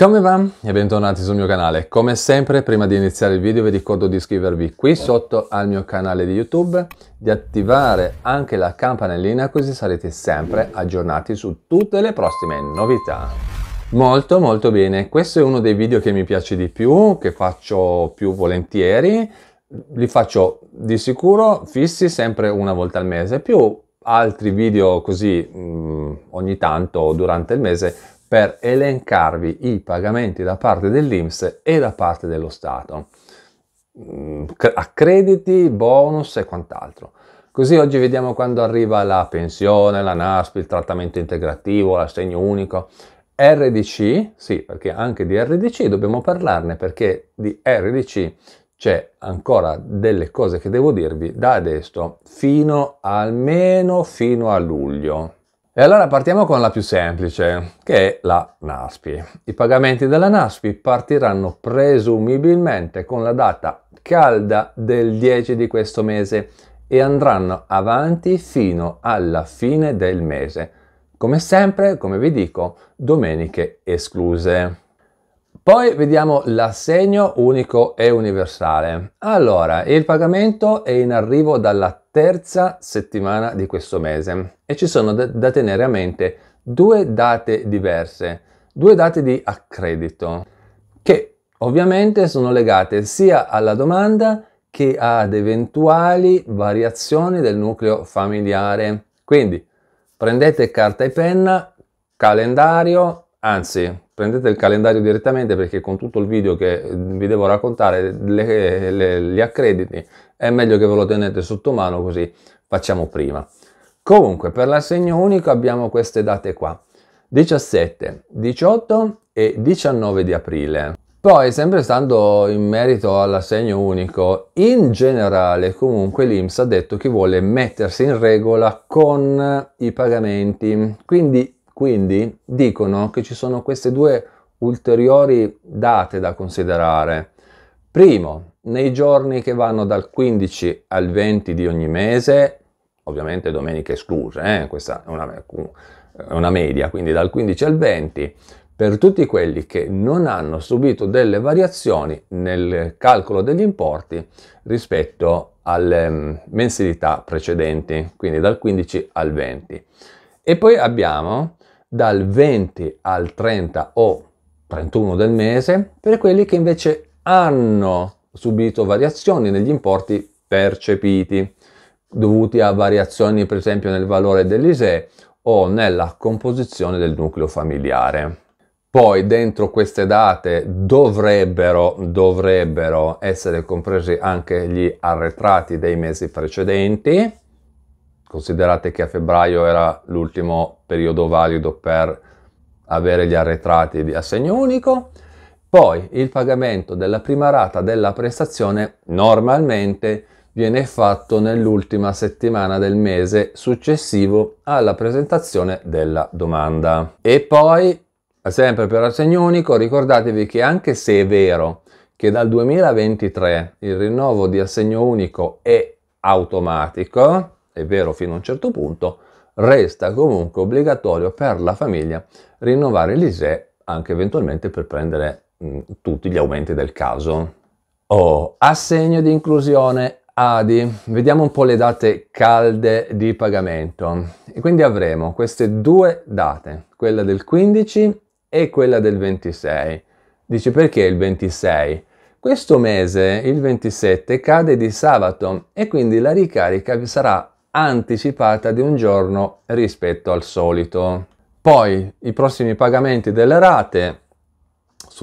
Come va? E bentornati sul mio canale. Come sempre, prima di iniziare il video vi ricordo di iscrivervi qui sotto al mio canale di YouTube, di attivare anche la campanellina così sarete sempre aggiornati su tutte le prossime novità. Molto molto bene, questo è uno dei video che mi piace di più, che faccio più volentieri, li faccio di sicuro fissi sempre una volta al mese, più altri video così mh, mm, ogni tanto durante il mese per elencarvi i pagamenti da parte dell'Inps e da parte dello Stato, mm, accrediti, bonus e quant'altro. Così oggi vediamo quando arriva la pensione, la NASP, il trattamento integrativo, l'assegno unico. RDC, sì, perché anche di RDC dobbiamo parlarne perché di RDC c'è ancora delle cose che devo dirvi da adesso fino almeno fino a luglio, e allora partiamo con la più semplice, che è la NASPI. I pagamenti della NASPI partiranno presumibilmente con la data calda del 10 di questo mese e andranno avanti fino alla fine del mese. Come sempre, come vi dico, domeniche escluse. Poi vediamo l'assegno unico e universale. Allora, il pagamento è in arrivo dalla terza settimana di questo mese e ci sono da, da tenere a mente due date diverse, due date di accredito che ovviamente sono legate sia alla domanda che ad eventuali variazioni del nucleo familiare. Quindi prendete carta e penna, calendario, anzi prendete il calendario direttamente perché con tutto il video che vi devo raccontare le, le, gli accrediti è meglio che ve lo tenete sotto mano così facciamo prima. Comunque per l'assegno unico abbiamo queste date qua, 17, 18 e 19 di aprile. Poi, sempre stando in merito all'assegno unico, in generale comunque l'IMSS ha detto che vuole mettersi in regola con i pagamenti, quindi, quindi dicono che ci sono queste due ulteriori date da considerare. Primo, nei giorni che vanno dal 15 al 20 di ogni mese, ovviamente domenica escluse, eh, questa è una, una media, quindi dal 15 al 20, per tutti quelli che non hanno subito delle variazioni nel calcolo degli importi rispetto alle mm, mensilità precedenti, quindi dal 15 al 20. E poi abbiamo dal 20 al 30 o 31 del mese per quelli che invece hanno subito variazioni negli importi percepiti dovuti a variazioni per esempio nel valore dell'ISE o nella composizione del nucleo familiare. Poi dentro queste date dovrebbero, dovrebbero essere compresi anche gli arretrati dei mesi precedenti. Considerate che a febbraio era l'ultimo periodo valido per avere gli arretrati di assegno unico poi il pagamento della prima rata della prestazione normalmente viene fatto nell'ultima settimana del mese successivo alla presentazione della domanda. E poi, sempre per assegno unico, ricordatevi che anche se è vero che dal 2023 il rinnovo di assegno unico è automatico, è vero fino a un certo punto, resta comunque obbligatorio per la famiglia rinnovare l'ISE anche eventualmente per prendere Mm, tutti gli aumenti del caso. Oh, assegno di inclusione ADI, vediamo un po' le date calde di pagamento. E quindi avremo queste due date, quella del 15 e quella del 26. Dice perché il 26? Questo mese, il 27, cade di sabato e quindi la ricarica sarà anticipata di un giorno rispetto al solito. Poi i prossimi pagamenti delle rate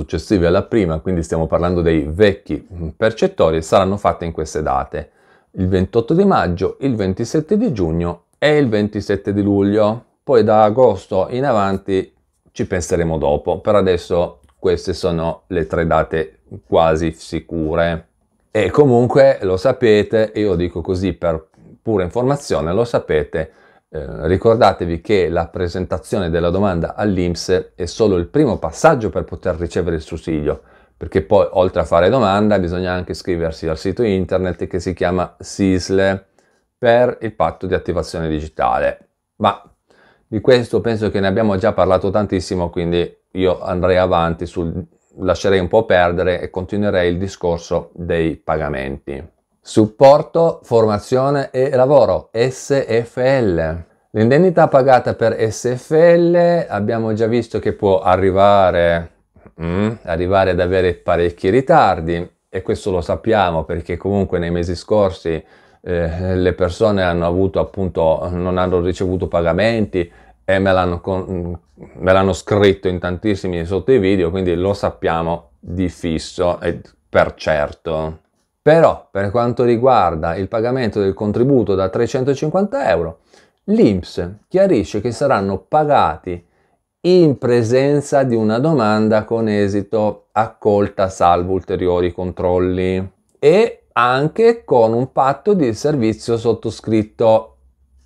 successivi alla prima, quindi stiamo parlando dei vecchi mm, percettori, saranno fatte in queste date, il 28 di maggio, il 27 di giugno e il 27 di luglio. Poi da agosto in avanti ci penseremo dopo, per adesso queste sono le tre date quasi sicure. E comunque lo sapete, io dico così per pura informazione, lo sapete, eh, ricordatevi che la presentazione della domanda all'INPS è solo il primo passaggio per poter ricevere il sussidio, perché poi oltre a fare domanda bisogna anche iscriversi al sito internet che si chiama SISLE per il patto di attivazione digitale. Ma di questo penso che ne abbiamo già parlato tantissimo, quindi io andrei avanti sul lascerei un po' perdere e continuerei il discorso dei pagamenti. Supporto, formazione e lavoro, SFL. L'indennità pagata per SFL abbiamo già visto che può arrivare, mm, arrivare ad avere parecchi ritardi e questo lo sappiamo perché comunque nei mesi scorsi eh, le persone hanno avuto appunto non hanno ricevuto pagamenti e me l'hanno, con, mm, me l'hanno scritto in tantissimi sotto i video quindi lo sappiamo di fisso e per certo però per quanto riguarda il pagamento del contributo da 350 euro, l'INPS chiarisce che saranno pagati in presenza di una domanda con esito accolta salvo ulteriori controlli e anche con un patto di servizio sottoscritto.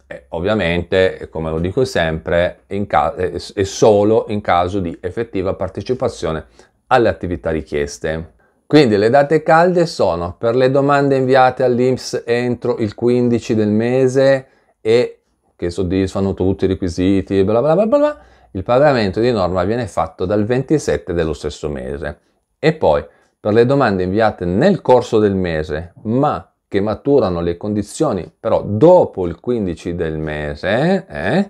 E ovviamente, come lo dico sempre, e solo in caso di effettiva partecipazione alle attività richieste. Quindi le date calde sono per le domande inviate all'INPS entro il 15 del mese e che soddisfano tutti i requisiti, bla bla bla bla, il pagamento di norma viene fatto dal 27 dello stesso mese. E poi per le domande inviate nel corso del mese, ma che maturano le condizioni però dopo il 15 del mese, eh,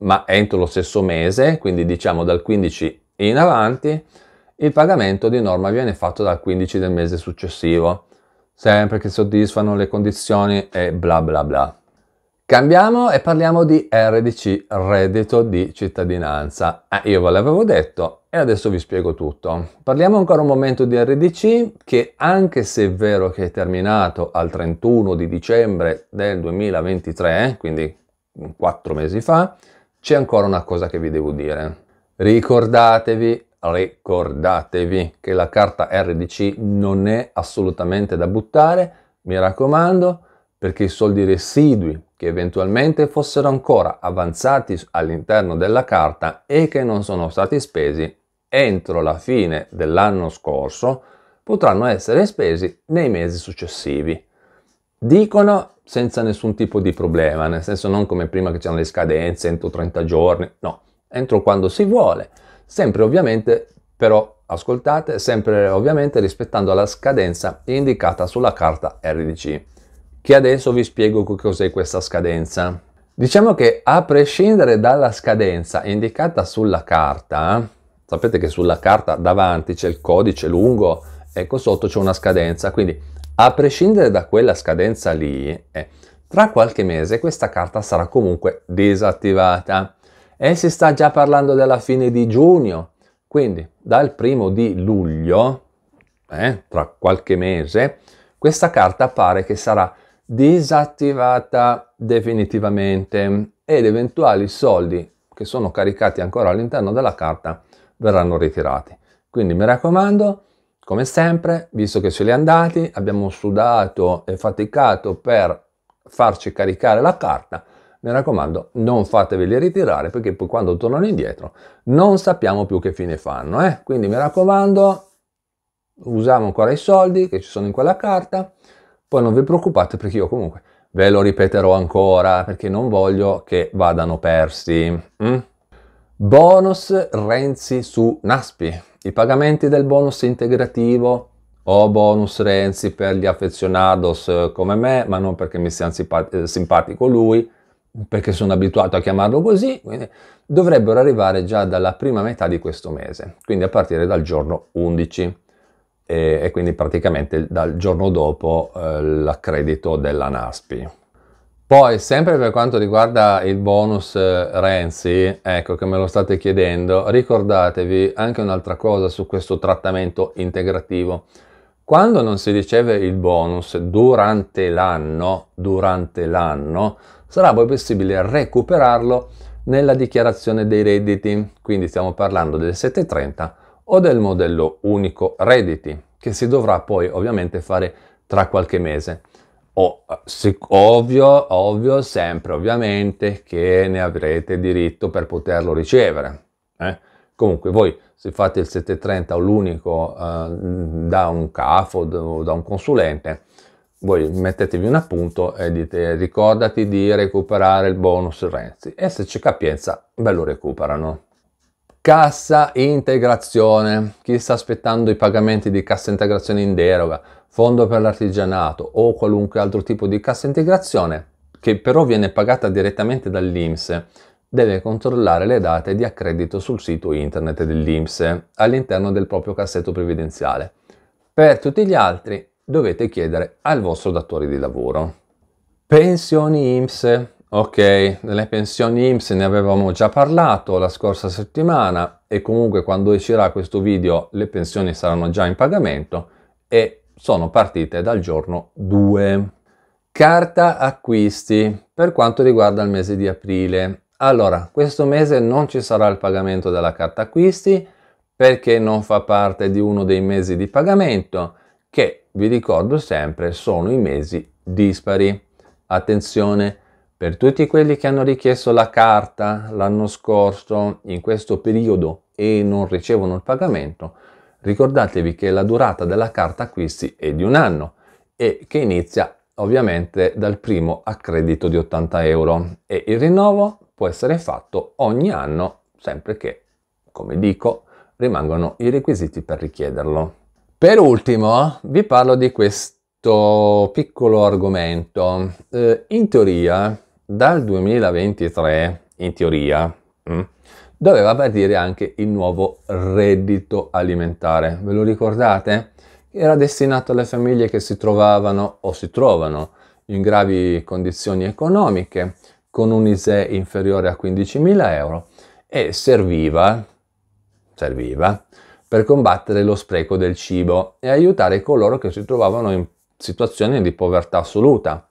ma entro lo stesso mese, quindi diciamo dal 15 in avanti, il pagamento di norma viene fatto dal 15 del mese successivo, sempre che soddisfano le condizioni e bla bla bla. Cambiamo e parliamo di RDC, reddito di cittadinanza. Ah, io ve l'avevo detto e adesso vi spiego tutto. Parliamo ancora un momento di RDC che anche se è vero che è terminato al 31 di dicembre del 2023, quindi quattro mesi fa, c'è ancora una cosa che vi devo dire. Ricordatevi ricordatevi che la carta RDC non è assolutamente da buttare, mi raccomando, perché i soldi residui che eventualmente fossero ancora avanzati all'interno della carta e che non sono stati spesi entro la fine dell'anno scorso potranno essere spesi nei mesi successivi. Dicono senza nessun tipo di problema, nel senso non come prima che c'erano le scadenze entro 30 giorni, no, entro quando si vuole sempre ovviamente però ascoltate, sempre ovviamente rispettando la scadenza indicata sulla carta RDC, che adesso vi spiego cos'è questa scadenza. Diciamo che a prescindere dalla scadenza indicata sulla carta, sapete che sulla carta davanti c'è il codice lungo, ecco sotto c'è una scadenza, quindi a prescindere da quella scadenza lì, eh, tra qualche mese questa carta sarà comunque disattivata e si sta già parlando della fine di giugno. Quindi dal primo di luglio, eh, tra qualche mese, questa carta pare che sarà disattivata definitivamente ed eventuali soldi che sono caricati ancora all'interno della carta verranno ritirati. Quindi mi raccomando, come sempre, visto che ce li andati, abbiamo sudato e faticato per farci caricare la carta, mi raccomando non fateveli ritirare perché poi quando tornano indietro non sappiamo più che fine fanno. Eh? Quindi mi raccomando usiamo ancora i soldi che ci sono in quella carta, poi non vi preoccupate perché io comunque ve lo ripeterò ancora perché non voglio che vadano persi. Mm? Bonus Renzi su Naspi. I pagamenti del bonus integrativo o bonus Renzi per gli affezionados eh, come me, ma non perché mi sia eh, simpatico lui, perché sono abituato a chiamarlo così, dovrebbero arrivare già dalla prima metà di questo mese, quindi a partire dal giorno 11 e, e quindi praticamente dal giorno dopo eh, l'accredito della NASPI. Poi, sempre per quanto riguarda il bonus eh, Renzi, ecco che me lo state chiedendo, ricordatevi anche un'altra cosa su questo trattamento integrativo. Quando non si riceve il bonus durante l'anno, durante l'anno, sarà poi possibile recuperarlo nella dichiarazione dei redditi, quindi stiamo parlando del 730 o del modello unico redditi, che si dovrà poi ovviamente fare tra qualche mese. Oh, ovvio, ovvio, sempre ovviamente che ne avrete diritto per poterlo ricevere. Eh? Comunque voi se fate il 730 o l'unico eh, da un CAF o da un consulente, voi mettetevi un appunto e dite ricordati di recuperare il bonus Renzi e se c'è capienza ve lo recuperano. Cassa integrazione, chi sta aspettando i pagamenti di cassa integrazione in deroga, fondo per l'artigianato o qualunque altro tipo di cassa integrazione che però viene pagata direttamente dall'IMSE, deve controllare le date di accredito sul sito internet dell'IMSE all'interno del proprio cassetto previdenziale. Per tutti gli altri dovete chiedere al vostro datore di lavoro. Pensioni IMSS. Ok, delle pensioni IMSS ne avevamo già parlato la scorsa settimana e comunque quando uscirà questo video le pensioni saranno già in pagamento e sono partite dal giorno 2. Carta acquisti per quanto riguarda il mese di aprile. Allora, questo mese non ci sarà il pagamento della carta acquisti perché non fa parte di uno dei mesi di pagamento che vi ricordo sempre sono i mesi dispari. Attenzione, per tutti quelli che hanno richiesto la carta l'anno scorso in questo periodo e non ricevono il pagamento, ricordatevi che la durata della carta acquisti è di un anno e che inizia ovviamente dal primo accredito di 80 euro e il rinnovo può essere fatto ogni anno sempre che, come dico, rimangano i requisiti per richiederlo. Per ultimo vi parlo di questo piccolo argomento. Eh, in teoria, dal 2023, in teoria, mh, mm, doveva partire anche il nuovo reddito alimentare. Ve lo ricordate? Era destinato alle famiglie che si trovavano o si trovano in gravi condizioni economiche, con un ISE inferiore a 15.000 euro e serviva, serviva per combattere lo spreco del cibo e aiutare coloro che si trovavano in situazioni di povertà assoluta.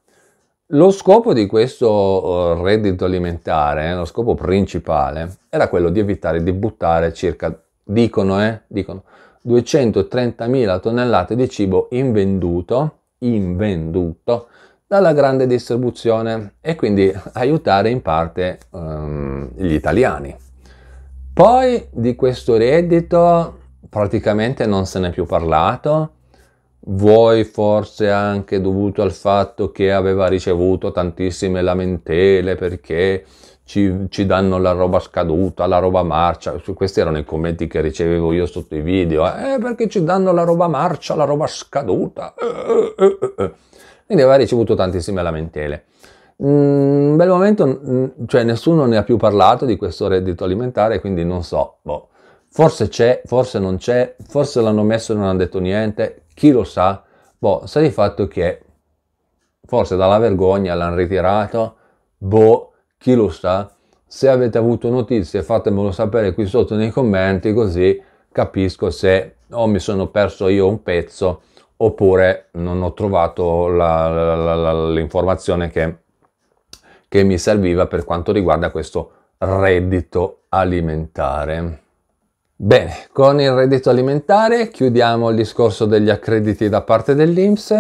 Lo scopo di questo eh, reddito alimentare, lo scopo principale, era quello di evitare di buttare circa, dicono, eh, dicono 230.000 tonnellate di cibo invenduto, invenduto dalla grande distribuzione e quindi aiutare in parte um, gli italiani. Poi di questo reddito praticamente non se n'è più parlato, vuoi forse anche dovuto al fatto che aveva ricevuto tantissime lamentele perché ci, ci, danno la roba scaduta, la roba marcia, questi erano i commenti che ricevevo io sotto i video, eh, perché ci danno la roba marcia, la roba scaduta, eh, eh, eh, quindi aveva ricevuto tantissime lamentele. Un mm, bel momento, mm, cioè nessuno ne ha più parlato di questo reddito alimentare, quindi non so, boh Forse c'è, forse non c'è, forse l'hanno messo e non hanno detto niente, chi lo sa. Boh, sa di fatto che forse dalla vergogna l'hanno ritirato, boh, chi lo sa. Se avete avuto notizie fatemelo sapere qui sotto nei commenti così capisco se o mi sono perso io un pezzo oppure non ho trovato la, la, la, l'informazione che, che mi serviva per quanto riguarda questo reddito alimentare. Bene, con il reddito alimentare chiudiamo il discorso degli accrediti da parte dell'Inps.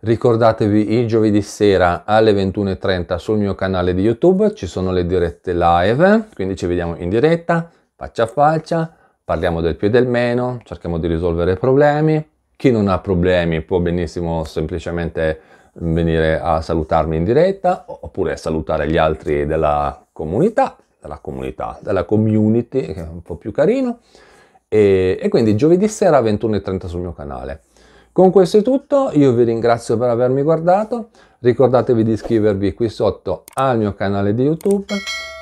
Ricordatevi il giovedì sera alle 21.30 sul mio canale di YouTube ci sono le dirette live, quindi ci vediamo in diretta, faccia a faccia, parliamo del più e del meno, cerchiamo di risolvere problemi. Chi non ha problemi può benissimo semplicemente mm, venire a salutarmi in diretta oppure salutare gli altri della comunità dalla comunità, della community, che è un po' più carino. E, e quindi giovedì sera 21.30 sul mio canale. Con questo è tutto, io vi ringrazio per avermi guardato, ricordatevi di iscrivervi qui sotto al mio canale di YouTube,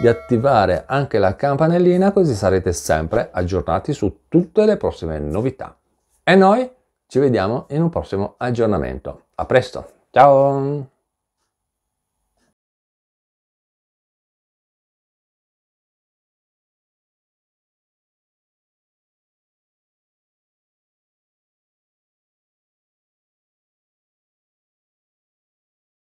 di attivare anche la campanellina così sarete sempre aggiornati su tutte le prossime novità. E noi ci vediamo in un prossimo aggiornamento. A presto, ciao!